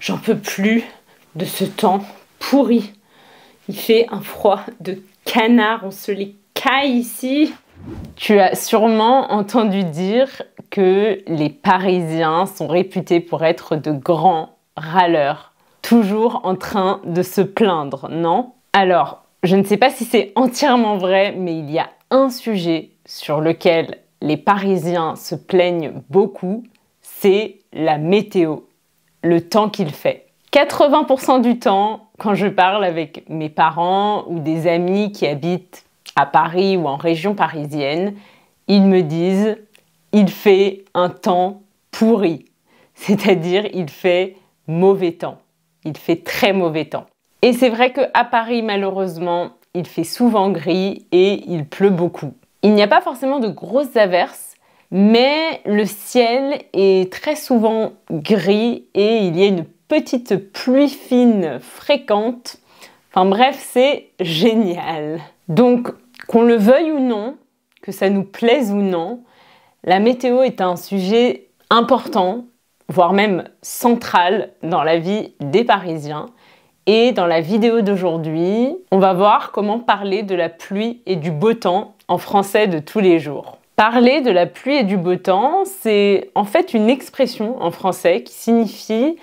J'en peux plus de ce temps pourri. Il fait un froid de canard, on se les caille ici. Tu as sûrement entendu dire que les Parisiens sont réputés pour être de grands râleurs, toujours en train de se plaindre, non Alors, je ne sais pas si c'est entièrement vrai, mais il y a un sujet sur lequel les Parisiens se plaignent beaucoup, c'est la météo le temps qu'il fait. 80% du temps, quand je parle avec mes parents ou des amis qui habitent à Paris ou en région parisienne, ils me disent il fait un temps pourri, c'est-à-dire il fait mauvais temps. Il fait très mauvais temps. Et c'est vrai qu'à Paris, malheureusement, il fait souvent gris et il pleut beaucoup. Il n'y a pas forcément de grosses averses mais le ciel est très souvent gris et il y a une petite pluie fine fréquente. Enfin bref, c'est génial. Donc, qu'on le veuille ou non, que ça nous plaise ou non, la météo est un sujet important, voire même central dans la vie des Parisiens. Et dans la vidéo d'aujourd'hui, on va voir comment parler de la pluie et du beau temps en français de tous les jours. Parler de la pluie et du beau temps, c'est en fait une expression en français qui signifie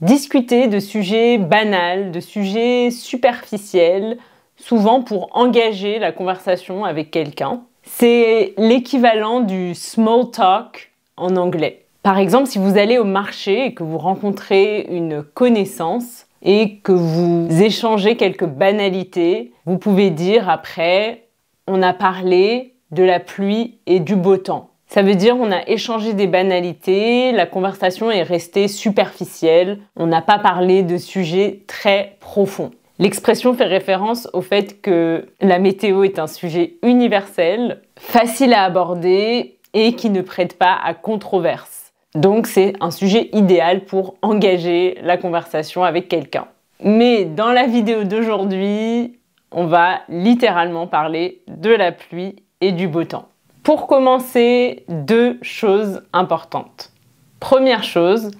discuter de sujets banals, de sujets superficiels, souvent pour engager la conversation avec quelqu'un. C'est l'équivalent du small talk en anglais. Par exemple, si vous allez au marché et que vous rencontrez une connaissance et que vous échangez quelques banalités, vous pouvez dire après on a parlé de la pluie et du beau temps. Ça veut dire on a échangé des banalités, la conversation est restée superficielle, on n'a pas parlé de sujets très profonds. L'expression fait référence au fait que la météo est un sujet universel, facile à aborder et qui ne prête pas à controverse. Donc c'est un sujet idéal pour engager la conversation avec quelqu'un. Mais dans la vidéo d'aujourd'hui, on va littéralement parler de la pluie et du beau temps. Pour commencer, deux choses importantes. Première chose,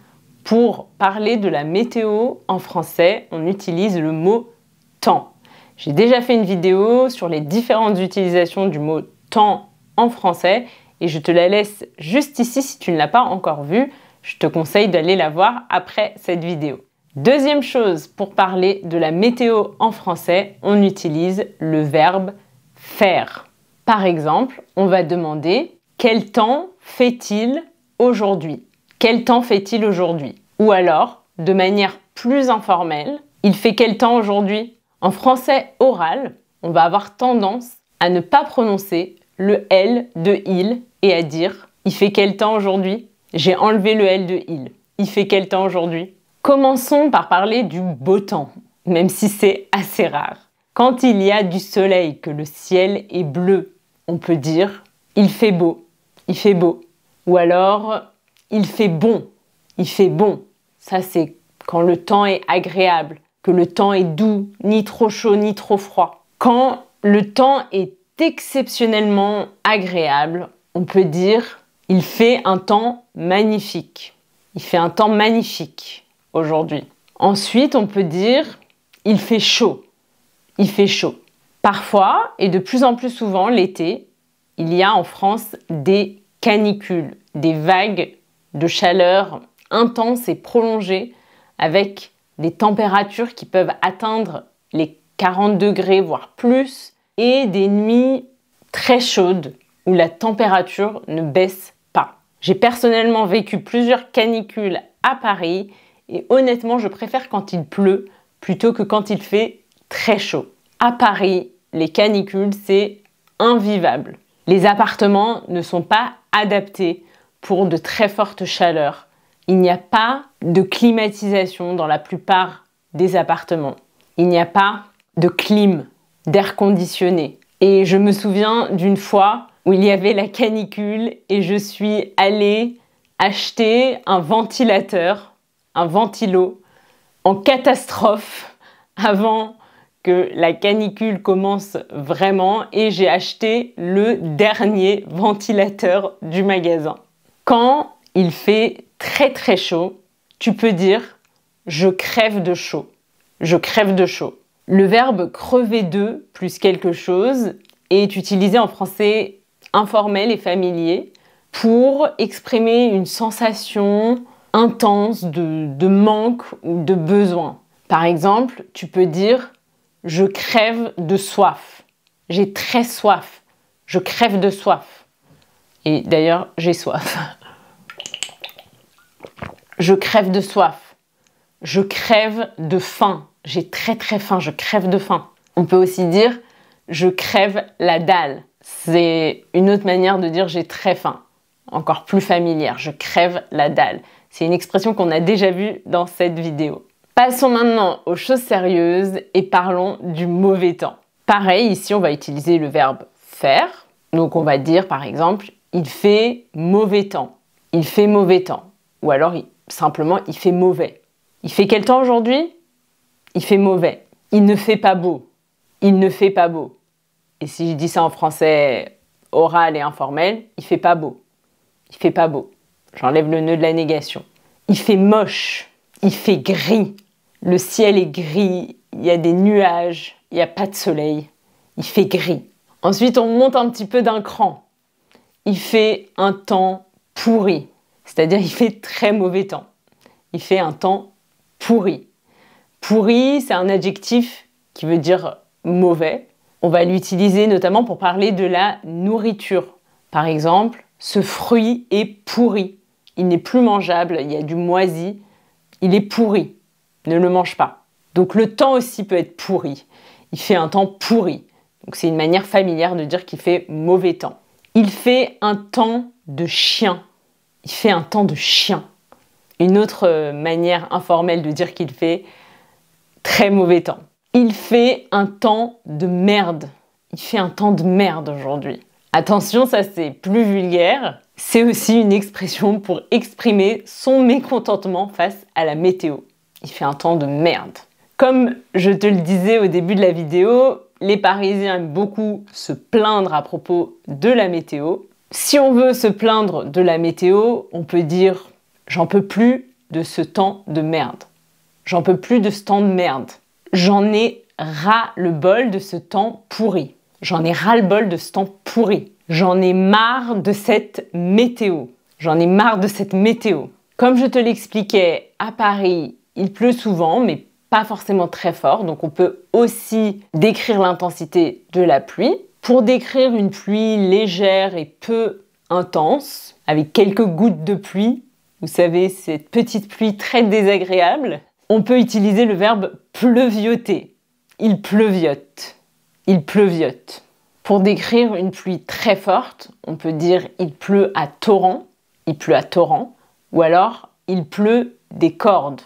pour parler de la météo en français, on utilise le mot temps. J'ai déjà fait une vidéo sur les différentes utilisations du mot temps en français et je te la laisse juste ici si tu ne l'as pas encore vue. Je te conseille d'aller la voir après cette vidéo. Deuxième chose, pour parler de la météo en français, on utilise le verbe faire. Par exemple, on va demander quel temps fait-il aujourd'hui Quel temps fait-il aujourd'hui Ou alors, de manière plus informelle, il fait quel temps aujourd'hui En français oral, on va avoir tendance à ne pas prononcer le L de il et à dire il fait quel temps aujourd'hui J'ai enlevé le L de il. Il fait quel temps aujourd'hui Commençons par parler du beau temps, même si c'est assez rare. Quand il y a du soleil, que le ciel est bleu, on peut dire il fait beau, il fait beau. Ou alors il fait bon, il fait bon. Ça c'est quand le temps est agréable, que le temps est doux, ni trop chaud, ni trop froid. Quand le temps est exceptionnellement agréable, on peut dire il fait un temps magnifique. Il fait un temps magnifique aujourd'hui. Ensuite, on peut dire il fait chaud il fait chaud. Parfois, et de plus en plus souvent l'été, il y a en France des canicules, des vagues de chaleur intenses et prolongées avec des températures qui peuvent atteindre les 40 degrés, voire plus, et des nuits très chaudes où la température ne baisse pas. J'ai personnellement vécu plusieurs canicules à Paris et honnêtement, je préfère quand il pleut plutôt que quand il fait très chaud. À Paris, les canicules, c'est invivable. Les appartements ne sont pas adaptés pour de très fortes chaleurs. Il n'y a pas de climatisation dans la plupart des appartements. Il n'y a pas de clim, d'air conditionné. Et je me souviens d'une fois où il y avait la canicule et je suis allée acheter un ventilateur, un ventilo, en catastrophe avant que la canicule commence vraiment et j'ai acheté le dernier ventilateur du magasin. Quand il fait très très chaud, tu peux dire je crève de chaud. Je crève de chaud. Le verbe crever de plus quelque chose est utilisé en français informel et familier pour exprimer une sensation intense de, de manque ou de besoin. Par exemple, tu peux dire je crève de soif. J'ai très soif. Je crève de soif. Et d'ailleurs, j'ai soif. Je crève de soif. Je crève de faim. J'ai très très faim. Je crève de faim. On peut aussi dire je crève la dalle. C'est une autre manière de dire j'ai très faim. Encore plus familière. Je crève la dalle. C'est une expression qu'on a déjà vue dans cette vidéo. Passons maintenant aux choses sérieuses et parlons du mauvais temps. Pareil, ici on va utiliser le verbe faire. Donc on va dire par exemple il fait mauvais temps. Il fait mauvais temps. Ou alors simplement il fait mauvais. Il fait quel temps aujourd'hui Il fait mauvais. Il ne fait pas beau. Il ne fait pas beau. Et si je dis ça en français oral et informel, il fait pas beau. Il fait pas beau. J'enlève le nœud de la négation. Il fait moche. Il fait gris. Le ciel est gris, il y a des nuages, il n'y a pas de soleil, il fait gris. Ensuite, on monte un petit peu d'un cran. Il fait un temps pourri, c'est-à-dire il fait très mauvais temps. Il fait un temps pourri. Pourri, c'est un adjectif qui veut dire mauvais. On va l'utiliser notamment pour parler de la nourriture. Par exemple, ce fruit est pourri. Il n'est plus mangeable, il y a du moisi, il est pourri ne le mange pas. Donc le temps aussi peut être pourri. Il fait un temps pourri. Donc c'est une manière familière de dire qu'il fait mauvais temps. Il fait un temps de chien. Il fait un temps de chien. Une autre euh, manière informelle de dire qu'il fait très mauvais temps. Il fait un temps de merde. Il fait un temps de merde aujourd'hui. Attention, ça c'est plus vulgaire. C'est aussi une expression pour exprimer son mécontentement face à la météo il fait un temps de merde. Comme je te le disais au début de la vidéo, les Parisiens aiment beaucoup se plaindre à propos de la météo. Si on veut se plaindre de la météo, on peut dire j'en peux plus de ce temps de merde. J'en peux plus de ce temps de merde. J'en ai ras le bol de ce temps pourri. J'en ai ras le bol de ce temps pourri. J'en ai marre de cette météo. J'en ai marre de cette météo. Comme je te l'expliquais, à Paris, il pleut souvent, mais pas forcément très fort, donc on peut aussi décrire l'intensité de la pluie. Pour décrire une pluie légère et peu intense, avec quelques gouttes de pluie, vous savez, cette petite pluie très désagréable, on peut utiliser le verbe pleuvioter. Il pleuviote. Il pleuviote. Pour décrire une pluie très forte, on peut dire il pleut à torrent, il pleut à torrent, ou alors il pleut des cordes,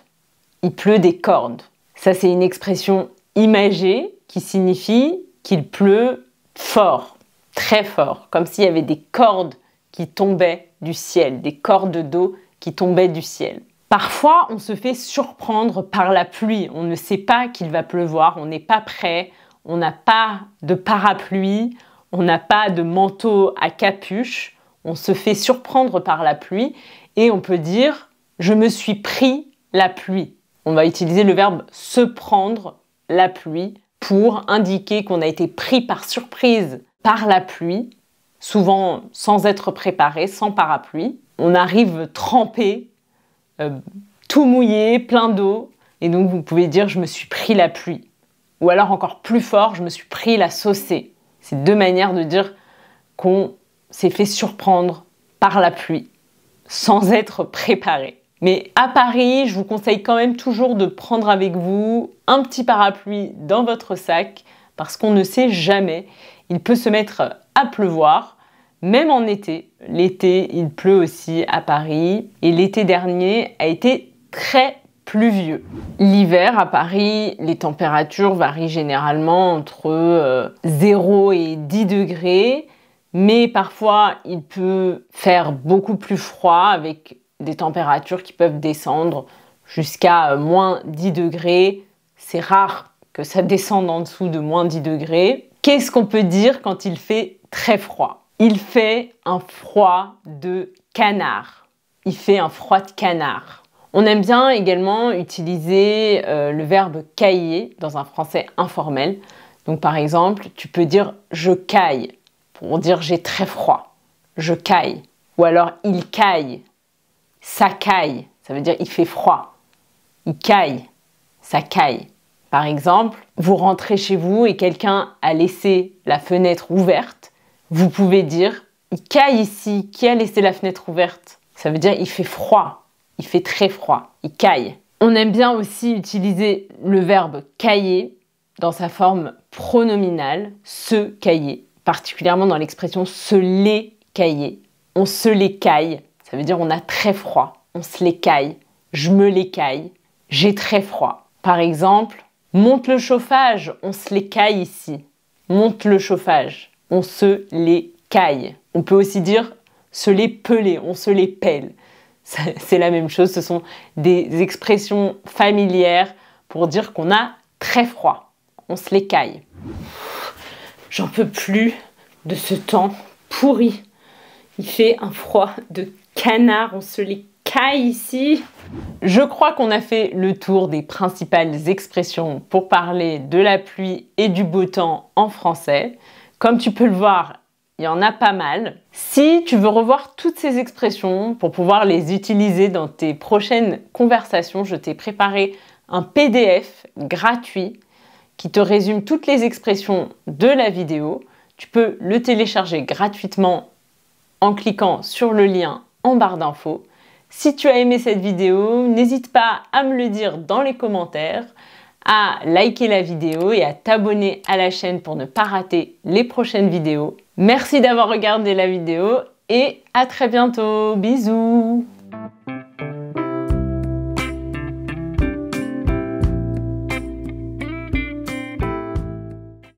il pleut des cordes. Ça, c'est une expression imagée qui signifie qu'il pleut fort, très fort, comme s'il y avait des cordes qui tombaient du ciel, des cordes d'eau qui tombaient du ciel. Parfois, on se fait surprendre par la pluie. On ne sait pas qu'il va pleuvoir, on n'est pas prêt, on n'a pas de parapluie, on n'a pas de manteau à capuche. On se fait surprendre par la pluie et on peut dire je me suis pris la pluie. On va utiliser le verbe se prendre la pluie pour indiquer qu'on a été pris par surprise par la pluie, souvent sans être préparé, sans parapluie. On arrive trempé, euh, tout mouillé, plein d'eau, et donc vous pouvez dire je me suis pris la pluie. Ou alors encore plus fort, je me suis pris la saucée. C'est deux manières de dire qu'on s'est fait surprendre par la pluie, sans être préparé. Mais à Paris, je vous conseille quand même toujours de prendre avec vous un petit parapluie dans votre sac parce qu'on ne sait jamais. Il peut se mettre à pleuvoir, même en été. L'été, il pleut aussi à Paris et l'été dernier a été très pluvieux. L'hiver à Paris, les températures varient généralement entre 0 euh, et 10 degrés, mais parfois il peut faire beaucoup plus froid avec des températures qui peuvent descendre jusqu'à euh, moins 10 degrés. C'est rare que ça descende en dessous de moins 10 degrés. Qu'est-ce qu'on peut dire quand il fait très froid Il fait un froid de canard. Il fait un froid de canard. On aime bien également utiliser euh, le verbe cailler dans un français informel. Donc par exemple, tu peux dire je caille pour dire j'ai très froid. Je caille. Ou alors il caille ça caille, ça veut dire il fait froid. Il caille, ça caille. Par exemple, vous rentrez chez vous et quelqu'un a laissé la fenêtre ouverte, vous pouvez dire il caille ici, qui a laissé la fenêtre ouverte Ça veut dire il fait froid, il fait très froid, il caille. On aime bien aussi utiliser le verbe cailler dans sa forme pronominale, se cailler, particulièrement dans l'expression se les cailler. On se les caille, ça veut dire on a très froid, on se les caille, je me les caille, j'ai très froid. Par exemple, monte le chauffage, on se l'écaille ici. Monte le chauffage, on se les caille. On peut aussi dire se les peler, on se les pèle. C'est la même chose, ce sont des expressions familières pour dire qu'on a très froid, on se l'écaille. J'en peux plus de ce temps pourri. Il fait un froid de Canard, on se les caille ici. Je crois qu'on a fait le tour des principales expressions pour parler de la pluie et du beau temps en français. Comme tu peux le voir, il y en a pas mal. Si tu veux revoir toutes ces expressions pour pouvoir les utiliser dans tes prochaines conversations, je t'ai préparé un PDF gratuit qui te résume toutes les expressions de la vidéo. Tu peux le télécharger gratuitement en cliquant sur le lien barre d'infos. Si tu as aimé cette vidéo, n'hésite pas à me le dire dans les commentaires, à liker la vidéo et à t'abonner à la chaîne pour ne pas rater les prochaines vidéos. Merci d'avoir regardé la vidéo et à très bientôt. Bisous